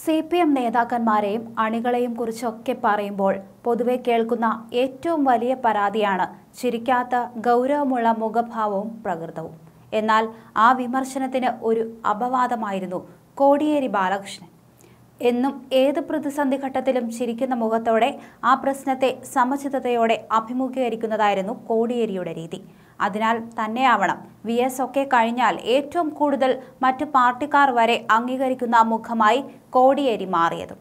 C P M നേതാക്കന്മാരെയും അണികളെയും കുറിച്ചൊക്കെ പറയുമ്പോൾ പൊതുവെ കേൾക്കുന്ന ഏറ്റവും വലിയ പരാതിയാണ് ചിരിക്കാത്ത ഗൗരവമുള്ള മുഖഭാവവും പ്രകൃതവും എന്നാൽ ആ വിമർശനത്തിന് ഒരു അപവാദമായിരുന്നു കോടിയേരി ബാലകൃഷ്ണൻ എന്നും ഏത് പ്രതിസന്ധി ഘട്ടത്തിലും ചിരിക്കുന്ന മുഖത്തോടെ ആ പ്രശ്നത്തെ സമചിത്തതയോടെ അഭിമുഖീകരിക്കുന്നതായിരുന്നു കോടിയേരിയുടെ രീതി അതിനാൽ തന്നെയാവണം വി എസ് ഒക്കെ കഴിഞ്ഞാൽ ഏറ്റവും കൂടുതൽ മറ്റു പാർട്ടിക്കാർ വരെ അംഗീകരിക്കുന്ന മുഖമായി കോടിയേരി മാറിയത്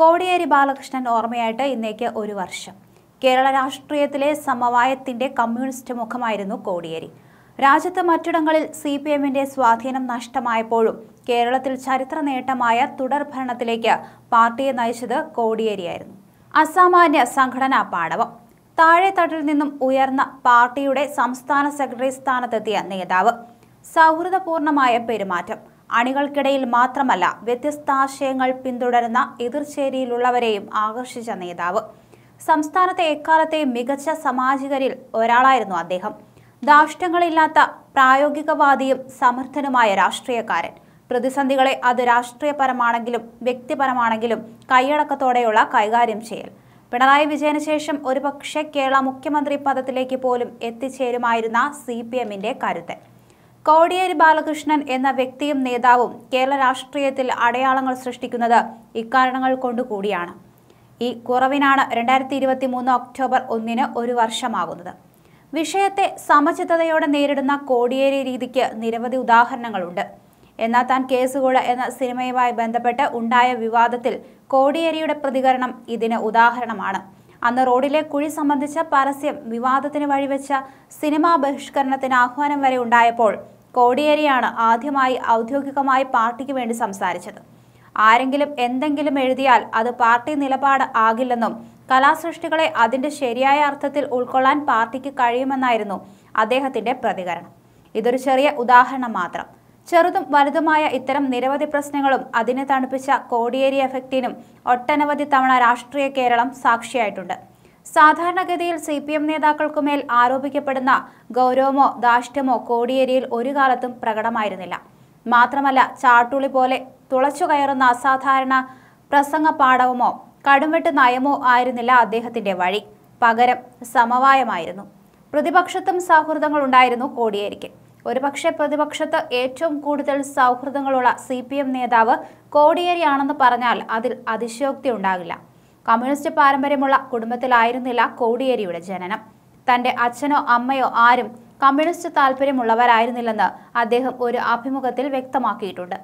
കോടിയേരി ബാലകൃഷ്ണൻ ഓർമ്മയായിട്ട് ഇന്നേക്ക് ഒരു വർഷം കേരള രാഷ്ട്രീയത്തിലെ സമവായത്തിന്റെ കമ്മ്യൂണിസ്റ്റ് മുഖമായിരുന്നു കോടിയേരി രാജ്യത്ത് മറ്റിടങ്ങളിൽ സി പി എമ്മിൻ്റെ സ്വാധീനം നഷ്ടമായപ്പോഴും കേരളത്തിൽ ചരിത്ര നേട്ടമായ തുടർ ഭരണത്തിലേക്ക് പാർട്ടിയെ നയിച്ചത് കോടിയേരിയായിരുന്നു അസാമാന്യ സംഘടനാ പാടവം താഴെത്തട്ടിൽ നിന്നും ഉയർന്ന പാർട്ടിയുടെ സംസ്ഥാന സെക്രട്ടറി സ്ഥാനത്തെത്തിയ നേതാവ് സൗഹൃദപൂർണമായ പെരുമാറ്റം അണികൾക്കിടയിൽ മാത്രമല്ല ആശയങ്ങൾ പിന്തുടരുന്ന എതിർചേരിയിലുള്ളവരെയും ആകർഷിച്ച നേതാവ് സംസ്ഥാനത്തെ എക്കാലത്തെയും മികച്ച സമാജികരിൽ ഒരാളായിരുന്നു അദ്ദേഹം ദാഷ്ട്യങ്ങളില്ലാത്ത പ്രായോഗികവാദിയും സമർത്ഥനുമായ രാഷ്ട്രീയക്കാരൻ പ്രതിസന്ധികളെ അത് രാഷ്ട്രീയപരമാണെങ്കിലും വ്യക്തിപരമാണെങ്കിലും കൈയടക്കത്തോടെയുള്ള കൈകാര്യം ചെയ്യൽ പിണറായി വിജയന് ശേഷം ഒരുപക്ഷെ കേരള മുഖ്യമന്ത്രി പദത്തിലേക്ക് പോലും എത്തിച്ചേരുമായിരുന്ന സി പി എമ്മിന്റെ കരുത്ത് കോടിയേരി ബാലകൃഷ്ണൻ എന്ന വ്യക്തിയും നേതാവും കേരള രാഷ്ട്രീയത്തിൽ അടയാളങ്ങൾ സൃഷ്ടിക്കുന്നത് ഇക്കാരണങ്ങൾ കൊണ്ടുകൂടിയാണ് ഈ കുറവിനാണ് രണ്ടായിരത്തി ഇരുപത്തി മൂന്ന് ഒക്ടോബർ ഒന്നിന് ഒരു വർഷമാകുന്നത് വിഷയത്തെ സമചിത്തതയോടെ നേരിടുന്ന കോടിയേരി രീതിക്ക് നിരവധി ഉദാഹരണങ്ങളുണ്ട് എന്നാൽ താൻ കേസുകൊള്ള എന്ന സിനിമയുമായി ബന്ധപ്പെട്ട് ഉണ്ടായ വിവാദത്തിൽ കോടിയേരിയുടെ പ്രതികരണം ഇതിന് ഉദാഹരണമാണ് അന്ന് റോഡിലെ കുഴി സംബന്ധിച്ച പരസ്യം വിവാദത്തിന് വഴിവെച്ച സിനിമാ ബഹിഷ്കരണത്തിന് ആഹ്വാനം വരെ ഉണ്ടായപ്പോൾ കോടിയേരിയാണ് ആദ്യമായി ഔദ്യോഗികമായി പാർട്ടിക്ക് വേണ്ടി സംസാരിച്ചത് ആരെങ്കിലും എന്തെങ്കിലും എഴുതിയാൽ അത് പാർട്ടി നിലപാട് ആകില്ലെന്നും കലാസൃഷ്ടികളെ അതിന്റെ ശരിയായ അർത്ഥത്തിൽ ഉൾക്കൊള്ളാൻ പാർട്ടിക്ക് കഴിയുമെന്നായിരുന്നു അദ്ദേഹത്തിന്റെ പ്രതികരണം ഇതൊരു ചെറിയ ഉദാഹരണം മാത്രം ചെറുതും വലുതുമായ ഇത്തരം നിരവധി പ്രശ്നങ്ങളും അതിനെ തണുപ്പിച്ച കോടിയേരി എഫക്റ്റിനും ഒട്ടനവധി തവണ രാഷ്ട്രീയ കേരളം സാക്ഷിയായിട്ടുണ്ട് സാധാരണഗതിയിൽ സി പി എം നേതാക്കൾക്കുമേൽ ആരോപിക്കപ്പെടുന്ന ഗൗരവമോ ദാഷ്ട്യമോ കോടിയേരിയിൽ ഒരു കാലത്തും പ്രകടമായിരുന്നില്ല മാത്രമല്ല ചാട്ടുളി പോലെ തുളച്ചു കയറുന്ന അസാധാരണ പ്രസംഗ പാഠവുമോ കടുംവെട്ട് നയമോ ആയിരുന്നില്ല അദ്ദേഹത്തിന്റെ വഴി പകരം സമവായമായിരുന്നു പ്രതിപക്ഷത്തും സൗഹൃദങ്ങളുണ്ടായിരുന്നു കോടിയേരിക്ക് ഒരുപക്ഷെ പ്രതിപക്ഷത്ത് ഏറ്റവും കൂടുതൽ സൗഹൃദങ്ങളുള്ള സി പി എം നേതാവ് കോടിയേരിയാണെന്ന് പറഞ്ഞാൽ അതിൽ അതിശയോക്തി ഉണ്ടാകില്ല കമ്മ്യൂണിസ്റ്റ് പാരമ്പര്യമുള്ള കുടുംബത്തിലായിരുന്നില്ല കോടിയേരിയുടെ ജനനം തൻ്റെ അച്ഛനോ അമ്മയോ ആരും കമ്മ്യൂണിസ്റ്റ് താല്പര്യമുള്ളവരായിരുന്നില്ലെന്ന് അദ്ദേഹം ഒരു അഭിമുഖത്തിൽ വ്യക്തമാക്കിയിട്ടുണ്ട്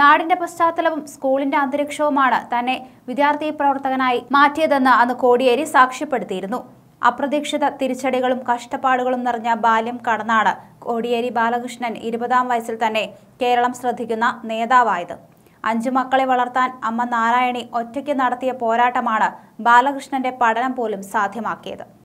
നാടിന്റെ പശ്ചാത്തലവും സ്കൂളിന്റെ അന്തരീക്ഷവുമാണ് തന്നെ വിദ്യാർത്ഥി പ്രവർത്തകനായി മാറ്റിയതെന്ന് അന്ന് കോടിയേരി സാക്ഷ്യപ്പെടുത്തിയിരുന്നു അപ്രതീക്ഷിത തിരിച്ചടികളും കഷ്ടപ്പാടുകളും നിറഞ്ഞ ബാല്യം കടന്നാണ് കോടിയേരി ബാലകൃഷ്ണൻ ഇരുപതാം വയസ്സിൽ തന്നെ കേരളം ശ്രദ്ധിക്കുന്ന നേതാവായത് അഞ്ചു മക്കളെ വളർത്താൻ അമ്മ നാരായണി ഒറ്റയ്ക്ക് നടത്തിയ പോരാട്ടമാണ് ബാലകൃഷ്ണന്റെ പഠനം പോലും സാധ്യമാക്കിയത്